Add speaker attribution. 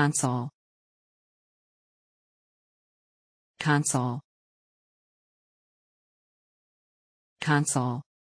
Speaker 1: console console console